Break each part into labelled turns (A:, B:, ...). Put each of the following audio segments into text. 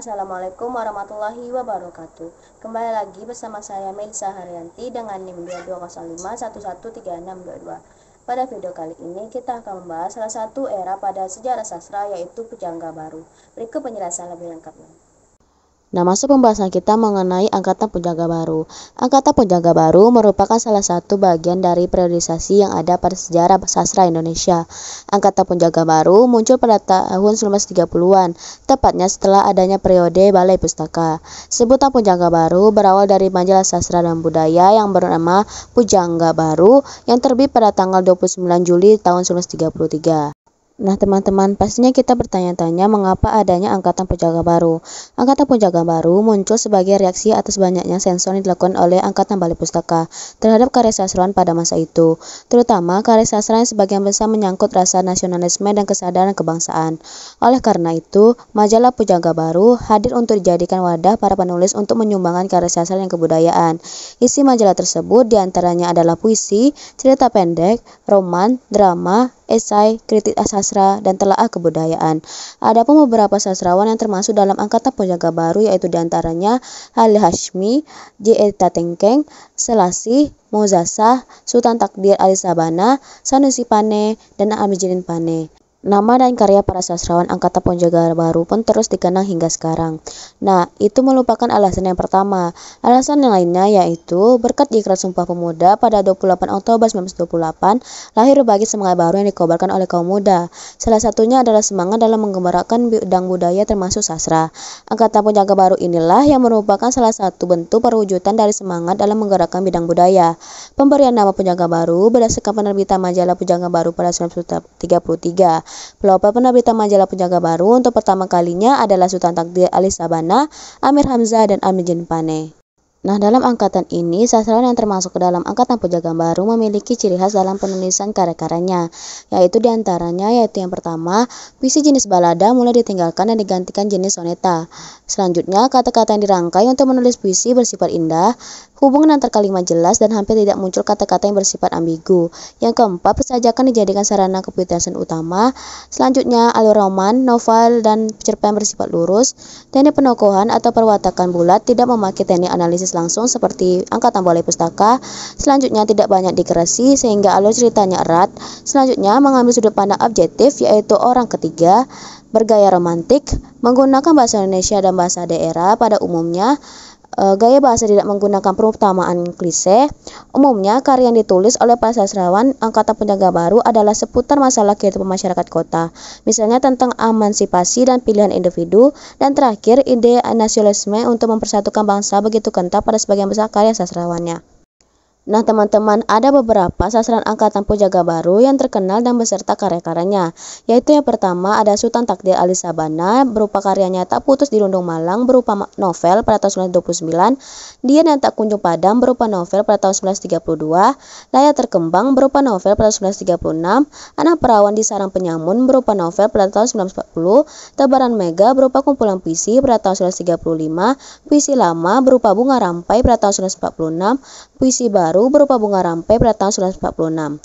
A: Assalamualaikum warahmatullahi wabarakatuh. Kembali lagi bersama saya Melisa Haryanti dengan NIM 2205113622. Pada video kali ini kita akan membahas salah satu era pada sejarah sastra yaitu Pujangga Baru. Berikut penjelasan lebih lengkapnya. Nah, masuk pembahasan kita mengenai angkatan penjaga baru. Angkatan penjaga baru merupakan salah satu bagian dari periodisasi yang ada pada sejarah sastra Indonesia. Angkatan penjaga baru muncul pada tahun 1930-an, tepatnya setelah adanya periode Balai Pustaka. Sebutan penjaga baru berawal dari majalah sastra dan budaya yang bernama Pujangga Baru yang terbit pada tanggal 29 Juli tahun 1933. Nah, teman-teman, pastinya kita bertanya-tanya mengapa adanya angkatan penjaga baru. Angkatan penjaga baru muncul sebagai reaksi atas banyaknya sensor yang dilakukan oleh angkatan Balai Pustaka terhadap karya sastrawan pada masa itu, terutama karya sastra yang sebagian besar menyangkut rasa nasionalisme dan kesadaran kebangsaan. Oleh karena itu, majalah penjaga baru hadir untuk dijadikan wadah para penulis untuk menyumbangkan karya sastra yang kebudayaan. Isi majalah tersebut diantaranya adalah puisi, cerita pendek, roman, drama, esai, kritik sastra, dan telaah kebudayaan. Ada beberapa sastrawan yang termasuk dalam angkatan penjaga baru yaitu diantaranya Hal Hashmi, J. E. Tatengkeng, Selasih, Mozasah, Sultan Takdir Alisabana, Sanusi Pane, dan Amijinin Pane. Nama dan karya para sastrawan Angkatan Ponjaga Baru pun terus dikenang hingga sekarang. Nah, itu melupakan alasan yang pertama. Alasan yang lainnya yaitu berkat ikrar Sumpah Pemuda pada 28 Oktober 1928, lahir bagi semangat baru yang dikobarkan oleh kaum muda. Salah satunya adalah semangat dalam menggembirakan bidang budaya termasuk sastra. Angkatan Ponjaga Baru inilah yang merupakan salah satu bentuk perwujudan dari semangat dalam menggerakkan bidang budaya. Pemberian nama Ponjaga Baru berdasarkan penerbitan majalah Ponjaga Baru pada 1933 Pelopor penerbitan majalah Penjaga Baru untuk pertama kalinya adalah Sultan Takdir Ali Sabana, Amir Hamzah, dan Amir Jenpane. Nah, dalam angkatan ini, sastrawan yang termasuk ke dalam angkatan penjaga baru memiliki ciri khas dalam penulisan karya-karyanya, yaitu diantaranya yaitu yang pertama, puisi jenis balada mulai ditinggalkan dan digantikan jenis soneta. Selanjutnya, kata-kata yang dirangkai untuk menulis puisi bersifat indah. Hubungan antar kalimat jelas dan hampir tidak muncul kata-kata yang bersifat ambigu. Yang keempat, persajakan dijadikan sarana keputusan utama. Selanjutnya, alur roman, novel, dan cerpen bersifat lurus. Teknik penokohan atau perwatakan bulat tidak memakai teknik analisis langsung seperti angkatan balai pustaka. Selanjutnya, tidak banyak dikerasi sehingga alur ceritanya erat. Selanjutnya, mengambil sudut pandang objektif yaitu orang ketiga, bergaya romantik, menggunakan bahasa Indonesia dan bahasa daerah pada umumnya, Eh, gaya bahasa tidak menggunakan perumpamaan klise. Umumnya, karya yang ditulis oleh para sastrawan angkatan penjaga baru adalah seputar masalah kehidupan masyarakat kota, misalnya tentang emansipasi dan pilihan individu, dan terakhir, ide nasionalisme untuk mempersatukan bangsa begitu kental pada sebagian besar karya sastrawannya. Nah teman-teman, ada beberapa sasaran angkatan pujaga baru yang terkenal dan beserta karya-karyanya. Yaitu yang pertama ada Sultan Takdir Ali Sabana berupa karyanya tak putus di Lundung Malang berupa novel pada tahun 1929, Dia yang Tak Kunjung Padam berupa novel pada tahun 1932, Layar Terkembang berupa novel pada tahun 1936, Anak Perawan di Sarang Penyamun berupa novel pada tahun 1940, Tebaran Mega berupa kumpulan puisi pada tahun 1935, Puisi Lama berupa Bunga Rampai pada tahun 1946, Puisi Baru baru berupa bunga rampai pada tahun 1946.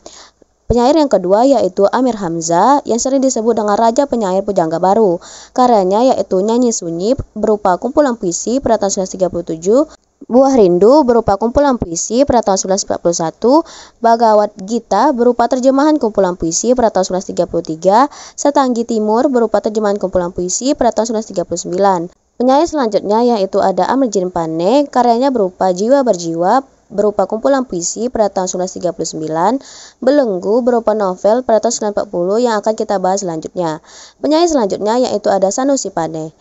A: Penyair yang kedua yaitu Amir Hamzah yang sering disebut dengan Raja Penyair Pujangga Baru. Karyanya yaitu Nyanyi Sunyi berupa kumpulan puisi pada tahun 1937, Buah Rindu berupa kumpulan puisi pada tahun 1941, Bagawat Gita berupa terjemahan kumpulan puisi pada tahun 1933, Setanggi Timur berupa terjemahan kumpulan puisi pada tahun 1939. Penyair selanjutnya yaitu ada Amir Jirin Pane, karyanya berupa Jiwa Berjiwa berupa kumpulan puisi pada tahun 1939, Belenggu berupa novel pada tahun 1940 yang akan kita bahas selanjutnya. Penyanyi selanjutnya yaitu ada Sanusi Pane.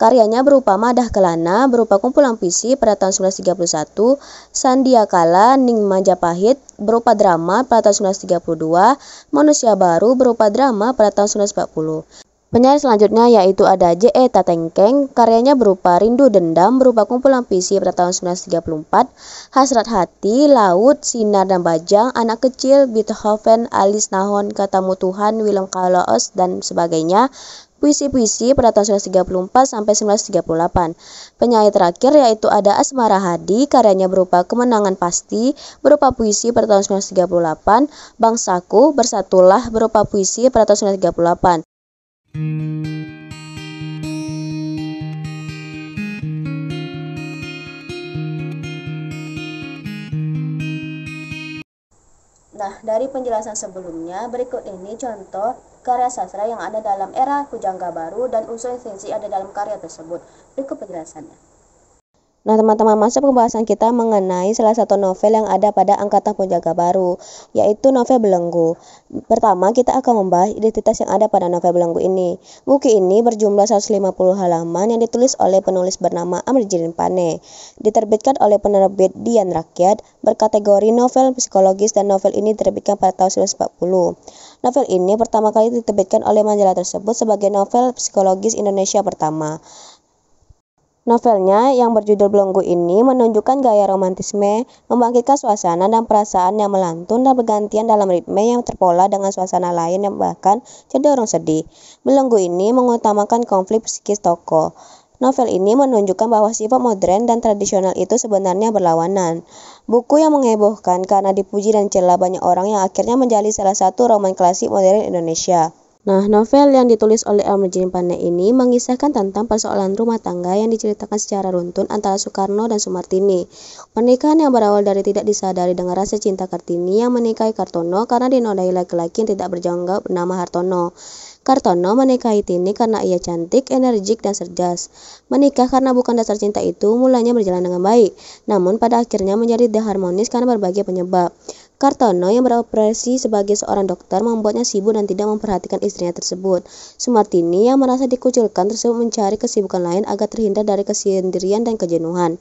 A: Karyanya berupa Madah Kelana berupa kumpulan puisi pada tahun 1931, Sandiakala Ning Majapahit berupa drama pada tahun 1932, Manusia Baru berupa drama pada tahun 1940. Penyair selanjutnya yaitu ada J.E. Tatengkeng, karyanya berupa Rindu Dendam, berupa kumpulan puisi pada tahun 1934, Hasrat Hati, Laut, Sinar dan Bajang, Anak Kecil, Beethoven, Alis Nahon, Katamu Tuhan, Willem Kalaos, dan sebagainya, puisi-puisi pada tahun 1934 sampai 1938. Penyair terakhir yaitu ada Asmara Hadi, karyanya berupa Kemenangan Pasti, berupa puisi pada tahun 1938, Bangsaku, Bersatulah, berupa puisi pada tahun 1938. Nah, dari penjelasan sebelumnya, berikut ini contoh karya sastra yang ada dalam era Kujangga Baru dan unsur yang ada dalam karya tersebut. Berikut penjelasannya. Nah teman-teman masuk pembahasan kita mengenai salah satu novel yang ada pada Angkatan Penjaga Baru Yaitu novel Belenggu Pertama kita akan membahas identitas yang ada pada novel Belenggu ini Buku ini berjumlah 150 halaman yang ditulis oleh penulis bernama Amrijirin Pane Diterbitkan oleh penerbit Dian Rakyat berkategori novel psikologis dan novel ini diterbitkan pada tahun 1940 Novel ini pertama kali diterbitkan oleh majalah tersebut sebagai novel psikologis Indonesia pertama Novelnya yang berjudul Belenggu ini menunjukkan gaya romantisme, membangkitkan suasana dan perasaan yang melantun dan bergantian dalam ritme yang terpola dengan suasana lain yang bahkan cenderung sedih. Belenggu ini mengutamakan konflik psikis tokoh. Novel ini menunjukkan bahwa sifat modern dan tradisional itu sebenarnya berlawanan. Buku yang menghebohkan karena dipuji dan dicela banyak orang yang akhirnya menjadi salah satu roman klasik modern Indonesia. Nah, novel yang ditulis oleh Amrjin Pane ini mengisahkan tentang persoalan rumah tangga yang diceritakan secara runtun antara Soekarno dan Sumartini. Pernikahan yang berawal dari tidak disadari dengan rasa cinta Kartini yang menikahi Kartono karena dinodai laki-laki yang tidak berjangga bernama Hartono. Kartono menikahi Tini karena ia cantik, energik, dan cerdas. Menikah karena bukan dasar cinta itu mulanya berjalan dengan baik, namun pada akhirnya menjadi deharmonis karena berbagai penyebab. Kartono yang beroperasi sebagai seorang dokter membuatnya sibuk dan tidak memperhatikan istrinya tersebut. Sumartini yang merasa dikucilkan tersebut mencari kesibukan lain agar terhindar dari kesendirian dan kejenuhan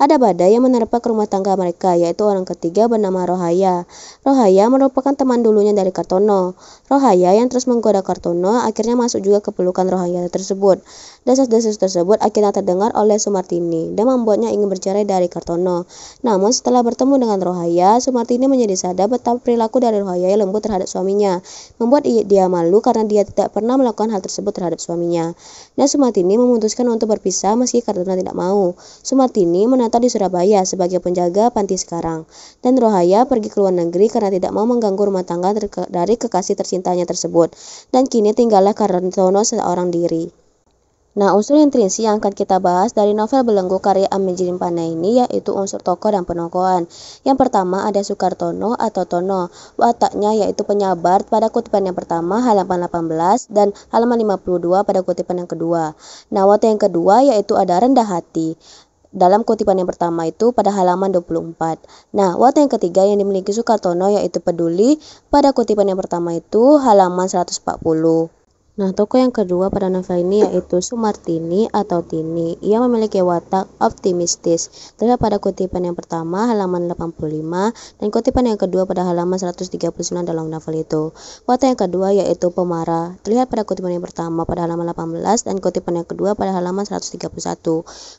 A: ada badai yang menerpa ke rumah tangga mereka, yaitu orang ketiga bernama Rohaya. Rohaya merupakan teman dulunya dari Kartono. Rohaya yang terus menggoda Kartono akhirnya masuk juga ke pelukan Rohaya tersebut. Desas-desus tersebut akhirnya terdengar oleh Sumartini dan membuatnya ingin bercerai dari Kartono. Namun setelah bertemu dengan Rohaya, Sumartini menjadi sadar betapa perilaku dari Rohaya yang lembut terhadap suaminya, membuat dia malu karena dia tidak pernah melakukan hal tersebut terhadap suaminya. Dan Sumartini memutuskan untuk berpisah meski Kartono tidak mau. Sumartini menata di Surabaya sebagai penjaga panti sekarang. Dan Rohaya pergi ke luar negeri karena tidak mau mengganggu rumah tangga dari kekasih tercintanya tersebut. Dan kini tinggallah Kartono seorang diri. Nah, unsur yang intrinsik yang akan kita bahas dari novel Belenggu karya Amin Panai ini yaitu unsur tokoh dan penokohan. Yang pertama ada Sukartono atau Tono, wataknya yaitu penyabar pada kutipan yang pertama halaman 18 dan halaman 52 pada kutipan yang kedua. Nah, watak yang kedua yaitu ada rendah hati dalam kutipan yang pertama itu pada halaman 24. Nah, watak yang ketiga yang dimiliki Sukartono yaitu peduli pada kutipan yang pertama itu halaman 140. Nah, toko yang kedua pada novel ini yaitu Sumartini atau Tini. Ia memiliki watak optimistis. Terlihat pada kutipan yang pertama halaman 85 dan kutipan yang kedua pada halaman 139 dalam novel itu. Watak yang kedua yaitu pemarah. Terlihat pada kutipan yang pertama pada halaman 18 dan kutipan yang kedua pada halaman 131.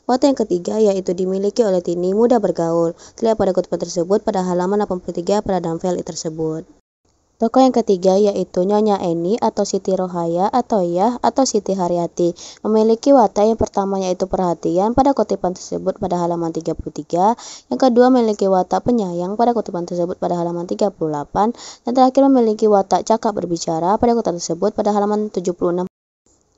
A: Watak yang ketiga yaitu dimiliki oleh Tini mudah bergaul. Terlihat pada kutipan tersebut pada halaman 83 pada novel tersebut. Toko yang ketiga yaitu Nyonya Eni atau Siti Rohaya atau Yah atau Siti Haryati memiliki watak yang pertama yaitu perhatian pada kutipan tersebut pada halaman 33, yang kedua memiliki watak penyayang pada kutipan tersebut pada halaman 38, dan terakhir memiliki watak cakap berbicara pada kutipan tersebut pada halaman 76.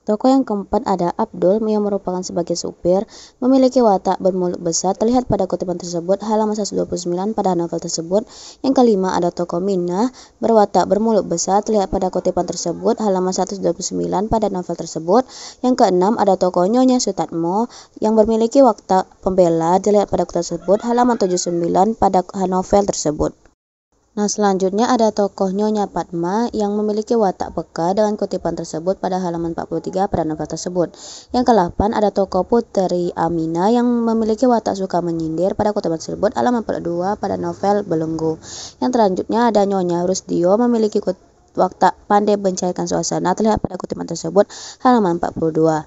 A: Toko yang keempat ada Abdul yang merupakan sebagai supir, memiliki watak bermulut besar terlihat pada kutipan tersebut halaman 129 pada novel tersebut. Yang kelima ada Toko Minah berwatak bermulut besar terlihat pada kutipan tersebut halaman 129 pada novel tersebut. Yang keenam ada tokoh Nyonya Sutatmo yang memiliki watak pembela terlihat pada kutipan tersebut halaman 79 pada novel tersebut. Nah, selanjutnya ada tokoh Nyonya Padma yang memiliki watak peka dengan kutipan tersebut pada halaman 43 pada novel tersebut. Yang ke-8 ada tokoh Putri Amina yang memiliki watak suka menyindir pada kutipan tersebut halaman 42 pada novel Belenggu. Yang selanjutnya ada Nyonya Rusdio memiliki watak pandai mencairkan suasana terlihat pada kutipan tersebut halaman 42.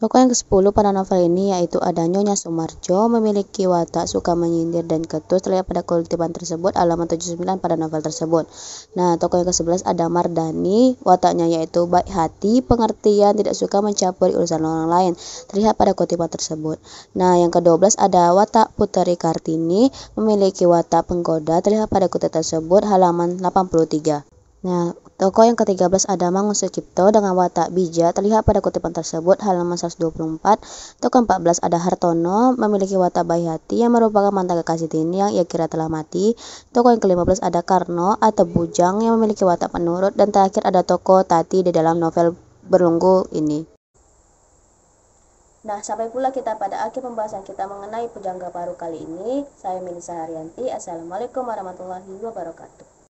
A: Tokoh yang ke-10 pada novel ini yaitu ada Nyonya Sumarjo memiliki watak suka menyindir dan ketus terlihat pada kutipan tersebut alamat 79 pada novel tersebut. Nah, tokoh yang ke-11 ada Mardani, wataknya yaitu baik hati, pengertian, tidak suka mencampuri urusan orang lain, terlihat pada kutipan tersebut. Nah, yang ke-12 ada watak Putri Kartini, memiliki watak penggoda, terlihat pada kutipan tersebut halaman 83. Nah, tokoh yang ke-13 ada Mangun Sucipto dengan watak bijak terlihat pada kutipan tersebut halaman 124. Tokoh 14 ada Hartono memiliki watak bayi hati yang merupakan mantan kekasih Tini yang ia kira telah mati. Tokoh yang ke-15 ada Karno atau Bujang yang memiliki watak penurut dan terakhir ada tokoh Tati di dalam novel berlunggu ini. Nah, sampai pula kita pada akhir pembahasan kita mengenai pujangga paru kali ini. Saya Melisa Haryanti. Assalamualaikum warahmatullahi wabarakatuh.